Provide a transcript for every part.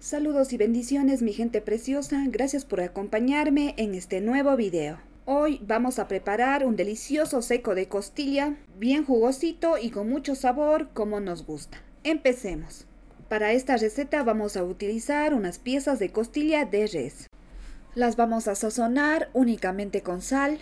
Saludos y bendiciones mi gente preciosa, gracias por acompañarme en este nuevo video. Hoy vamos a preparar un delicioso seco de costilla, bien jugosito y con mucho sabor como nos gusta. Empecemos. Para esta receta vamos a utilizar unas piezas de costilla de res. Las vamos a sazonar únicamente con sal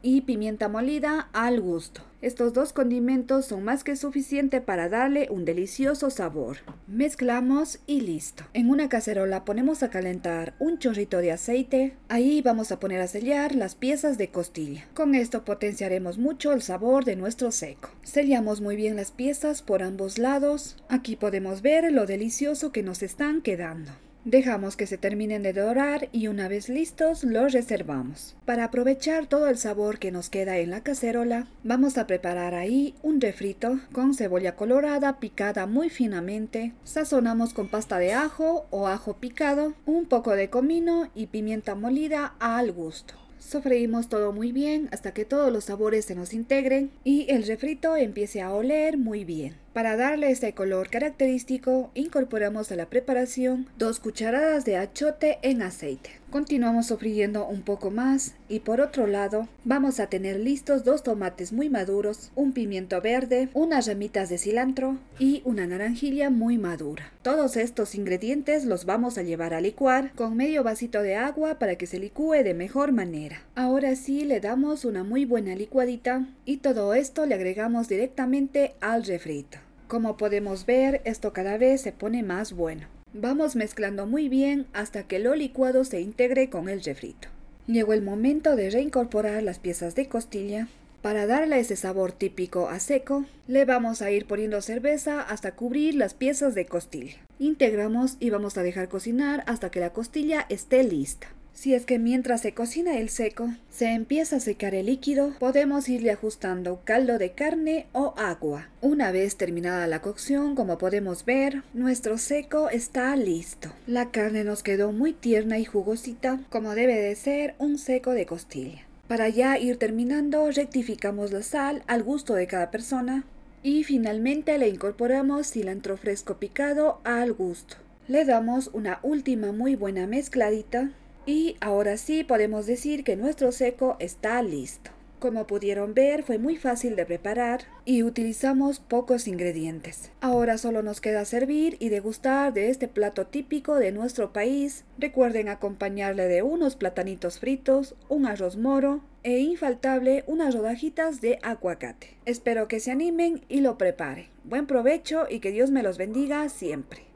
y pimienta molida al gusto. Estos dos condimentos son más que suficiente para darle un delicioso sabor. Mezclamos y listo. En una cacerola ponemos a calentar un chorrito de aceite. Ahí vamos a poner a sellar las piezas de costilla. Con esto potenciaremos mucho el sabor de nuestro seco. Sellamos muy bien las piezas por ambos lados. Aquí podemos ver lo delicioso que nos están quedando. Dejamos que se terminen de dorar y una vez listos los reservamos. Para aprovechar todo el sabor que nos queda en la cacerola, vamos a preparar ahí un refrito con cebolla colorada picada muy finamente, sazonamos con pasta de ajo o ajo picado, un poco de comino y pimienta molida al gusto. Sofreímos todo muy bien hasta que todos los sabores se nos integren y el refrito empiece a oler muy bien. Para darle este color característico, incorporamos a la preparación dos cucharadas de achote en aceite. Continuamos sofriendo un poco más y por otro lado vamos a tener listos dos tomates muy maduros, un pimiento verde, unas ramitas de cilantro y una naranjilla muy madura. Todos estos ingredientes los vamos a llevar a licuar con medio vasito de agua para que se licúe de mejor manera. Ahora sí le damos una muy buena licuadita y todo esto le agregamos directamente al refrito. Como podemos ver, esto cada vez se pone más bueno. Vamos mezclando muy bien hasta que lo licuado se integre con el refrito. Llegó el momento de reincorporar las piezas de costilla. Para darle ese sabor típico a seco, le vamos a ir poniendo cerveza hasta cubrir las piezas de costilla. Integramos y vamos a dejar cocinar hasta que la costilla esté lista. Si es que mientras se cocina el seco, se empieza a secar el líquido, podemos irle ajustando caldo de carne o agua. Una vez terminada la cocción, como podemos ver, nuestro seco está listo. La carne nos quedó muy tierna y jugosita, como debe de ser un seco de costilla. Para ya ir terminando, rectificamos la sal al gusto de cada persona y finalmente le incorporamos cilantro fresco picado al gusto. Le damos una última muy buena mezcladita y ahora sí podemos decir que nuestro seco está listo. Como pudieron ver, fue muy fácil de preparar y utilizamos pocos ingredientes. Ahora solo nos queda servir y degustar de este plato típico de nuestro país. Recuerden acompañarle de unos platanitos fritos, un arroz moro e infaltable unas rodajitas de aguacate. Espero que se animen y lo preparen. Buen provecho y que Dios me los bendiga siempre.